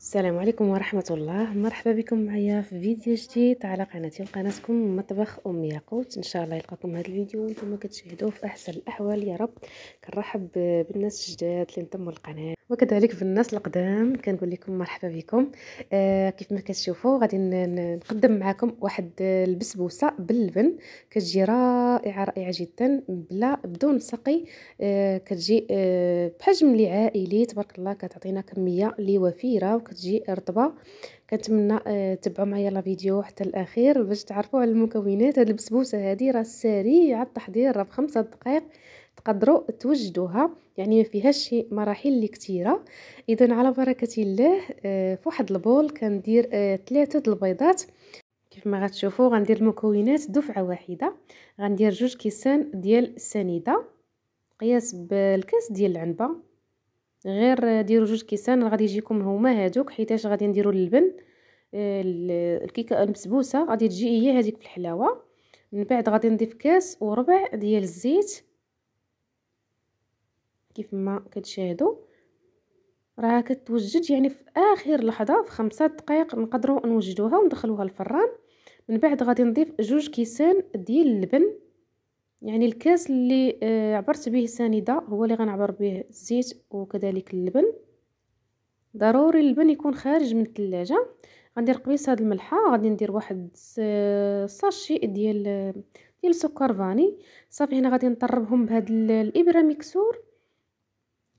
السلام عليكم ورحمة الله مرحبا بكم معايا في فيديو جديد على قناتي وقناتكم مطبخ أم ياقوت إن شاء الله يلقاكم هذا الفيديو وانتم كتشاهدوه في أحسن الأحوال يا رب كنرحب بالناس الجداد اللي انتموا القناة وكذلك بالناس القدام كنقول لكم مرحبا بكم آه كيف ما كتشوفوا غادي نقدم معكم واحد البسبوسه باللبن كتجي رائعه رائعه جدا بلا بدون سقي آه كتجي آه بحجم اللي عائلي تبارك الله كتعطينا كميه اللي وفيره كتجي رطبه كنتمنى آه، تبعوا معايا لا فيديو حتى الاخير باش تعرفوا على المكونات هذه البسبوسه هذه راه سريعه التحضير راه بخمسة دقائق تقدروا توجدوها يعني ما فيهاش شي مراحل اللي كثيره اذا على بركه الله آه، فواحد البول كندير ثلاثه آه، د البيضات كيف ما غتشوفوا غندير المكونات دفعه واحده غندير جوج كيسان ديال السنيده قياس بالكاس ديال العنبه غير ديروا جوج كيسان غادي يجيكم هما هادوك حيتاش غادي نديروا اللبن آه، الكيكه المسبوسه غادي تجي هي هذيك في الحلاوه من بعد غادي نضيف كاس وربع ديال الزيت كيف ما كتشاهدوا راه كتوجد يعني في اخر لحظه في خمسة دقائق نقدروا نوجدوها وندخلوها الفران من بعد غادي نضيف جوج كيسان ديال اللبن يعني الكاس اللي آه، عبرت به سنيدة هو اللي غنعبر به الزيت وكذلك اللبن ضروري اللبن يكون خارج من الثلاجة غندير قبيصة هذه الملحة غادي ندير واحد آه، ساشي ديال آه، ديال سكر فاني صافي هنا غادي نطربهم بهاد الابره مكسور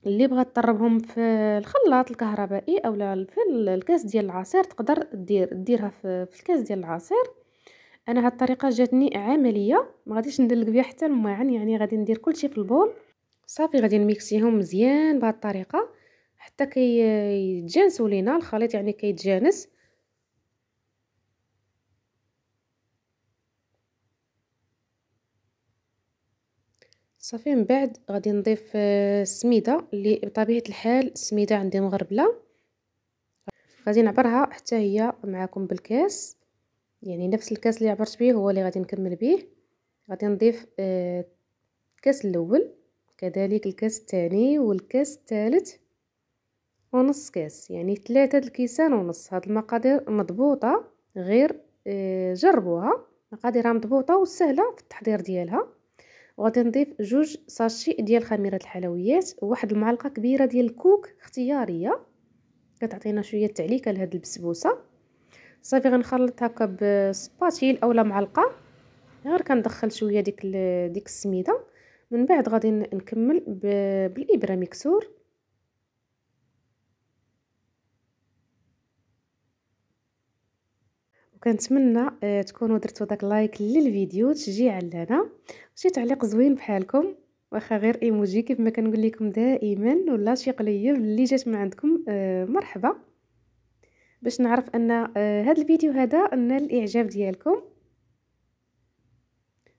اللي بغات تطربهم في الخلاط الكهربائي اولا في الكاس ديال العصير تقدر دير ديرها في الكاس ديال العصير انا هاد الطريقه جاتني عمليه ما غاديش ندلك بها حتى الماعن يعني غادي ندير كلشي في البول صافي غادي نميكسيهم مزيان بهاد الطريقه حتى كيتجانسوا كي لينا الخليط يعني كيتجانس كي صافي من بعد غادي نضيف آه، السميده اللي بطبيعه الحال السميده عندي مغربله غادي نعبرها حتى هي معكم بالكاس يعني نفس الكاس اللي عبرت به هو اللي غادي نكمل به غادي نضيف آه الكاس الاول كذلك الكاس الثاني والكاس الثالث ونص كاس يعني ثلاثة الكيسان ونص هاد المقادير مضبوطة غير آه جربوها مقاديرها مضبوطة وسهلة في التحضير ديالها وغادي نضيف جوج ساشي ديال خميرة الحلويات وواحد المعلقة كبيرة ديال الكوك اختيارية كتعطينا شوية تعليكة لهاد البسبوسة صافي غنخلط هكا بسباتيل اولا معلقه غير كندخل شويه ديك ديك السميده من بعد غادي نكمل بالابره مكسور وكنتمنى آه، تكونوا درتوا داك لايك للفيديو تشجيع لنا شي تعليق زوين بحالكم واخا غير ايموجي كيف ما كنقول لكم دائما ولا شي قليل اللي جات من عندكم آه، مرحبا باش نعرف ان هذا آه، الفيديو هذا نال الاعجاب ديالكم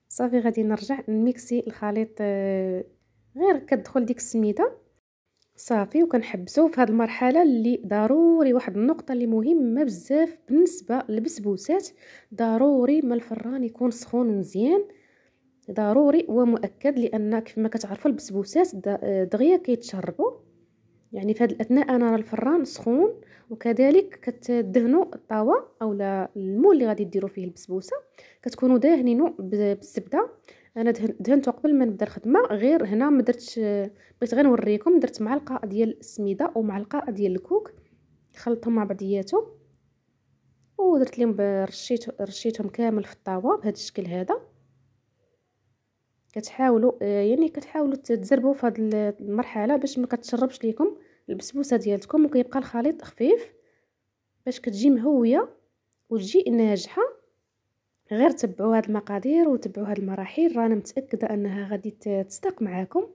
صافي غادي نرجع نميكسي الخليط آه، غير كتدخل ديك السميده صافي وكنحبسو في هذه المرحله اللي ضروري واحد النقطه اللي مهمه بزاف بالنسبه للبسبوسات ضروري ما الفران يكون سخون مزيان ضروري ومؤكد لان ما كتعرفوا البسبوسات آه، دغيا كيتشربوا يعني في هذه الاثناء انا راه الفران سخون وكذلك كتدهنوا الطاوه اولا المول اللي غادي ديروا فيه البسبوسه كتكونوا داهنينو بالزبده انا دهنتو قبل ما نبدا الخدمه غير هنا ما درتش بغيت غير نوريكم درت معلقه ديال السميده ومعلقه ديال الكوك خلطهم مع بعضياتهم ودرت لهم رشيت رشيتهم كامل في الطاوه بهذا الشكل هذا كتحاولوا آه، يعني كتحاولوا تزربوا في هذه المرحله باش ما كتشربش ليكم البسبوسه ديالتكم وكيبقى الخليط خفيف باش كتجي مهويه وتجي ناجحه غير تبعوا هاد المقادير وتبعوا هاد المراحل رانا متاكده انها غادي تصدق معاكم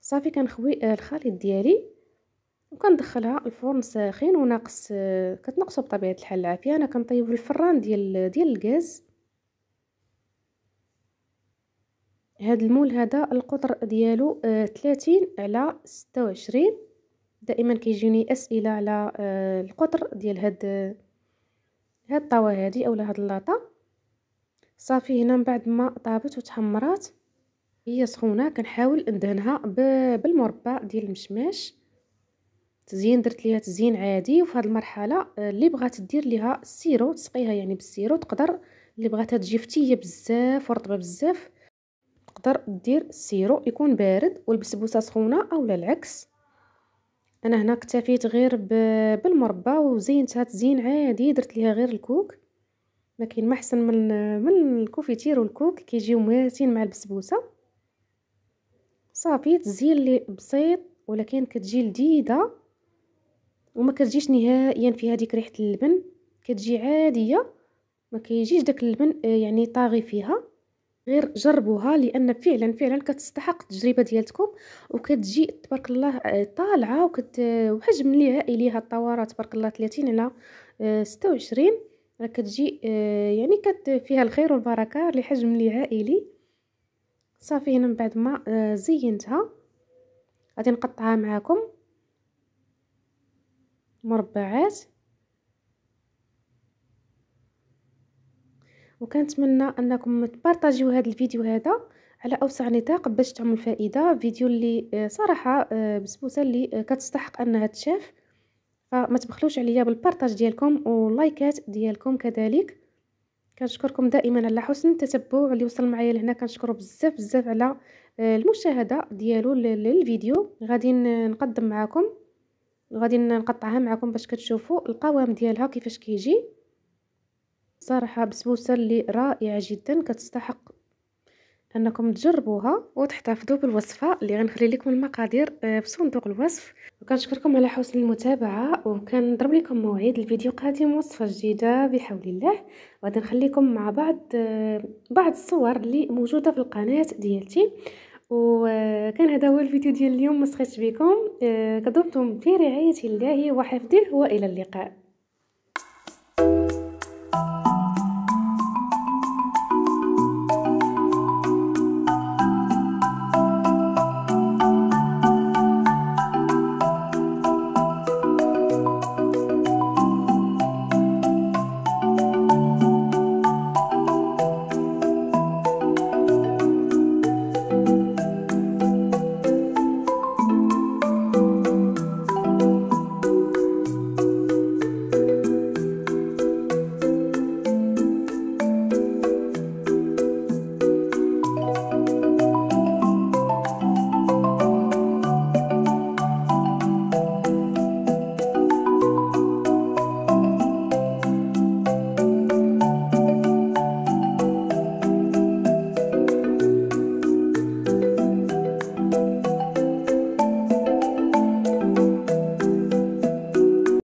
صافي كنخوي آه، الخليط ديالي وكندخلها الفرن ساخن وناقص آه، كتنقصو بطبيعه الحال العافيه انا كنطيب الفران ديال ديال الغاز هاد المول هذا القطر ديالو ثلاثين آه، على ستة وعشرين دائما كيجيني اسئله على آه، القطر ديال هاد آه، هاد الطاوه هادي اولا هاد اللاطه صافي هنا من بعد ما طابت وتحمرات هي سخونه كنحاول ندهنها بالمربى ديال المشماش تزيين درت ليها تزيين عادي وفي هاد المرحله اللي بغات دير ليها السيرو تسقيها يعني بالسيرو تقدر اللي بغاتها تجي فتيه بزاف ورطبه بزاف تقدر دير السيرو يكون بارد والبسبوسه سخونه اولا العكس انا هنا اكتفيت غير بالمربى وزينتها تزين عادي درت ليها غير الكوك ما كاين ما احسن من من الكوفيتير والكوك كيجيو مواسين مع البسبوسه صافي تزين لي بسيط ولكن كتجي لذيذه وما كتجيش نهائيا فيها ديك ريحه اللبن كتجي عاديه ما كيجيش داك اللبن آه، يعني طاغي فيها غير جربوها لان فعلا فعلا كتستحق التجربه ديالتكم وكتجي تبارك الله آه، طالعه وكت آه، وحجم ليها اليها الطوارات تبارك الله 30 على 26 راه كتجي آه، يعني كت فيها الخير والبركه لحجم لي عائلي صافي هنا من بعد ما زينتها غادي نقطعها معاكم مربعات وكنتمنى انكم تبارطاجيو هذا الفيديو هذا على اوسع نطاق باش تعمل فائده فيديو اللي آه، صراحه آه، بسبوسه اللي آه، كتستحق انها تشاف فما تبخلوش عليا بالبارطاج ديالكم واللايكات ديالكم كذلك كنشكركم دائما على حسن التتبع اللي وصل معايا لهنا كنشكره بزاف بزاف على المشاهده ديالو للفيديو غادي نقدم معاكم غادي نقطعها معكم باش كتشوفوا القوام ديالها كيفاش كيجي صراحة بسبوسة اللي رائعة جدا كتستحق انكم تجربوها وتحتفظوا بالوصفه اللي غنخلي لكم المقادير آه، بصندوق الوصف وكنشكركم على حسن المتابعه وكنضرب لكم موعد الفيديو قادم وصفه جديده بحول الله وغادي نخليكم مع بعض آه، بعض الصور اللي موجوده في القناه ديالتي وكان هذا هو الفيديو ديال اليوم مسخيت بكم آه، كدمتم في رعايه الله وحفظه والى اللقاء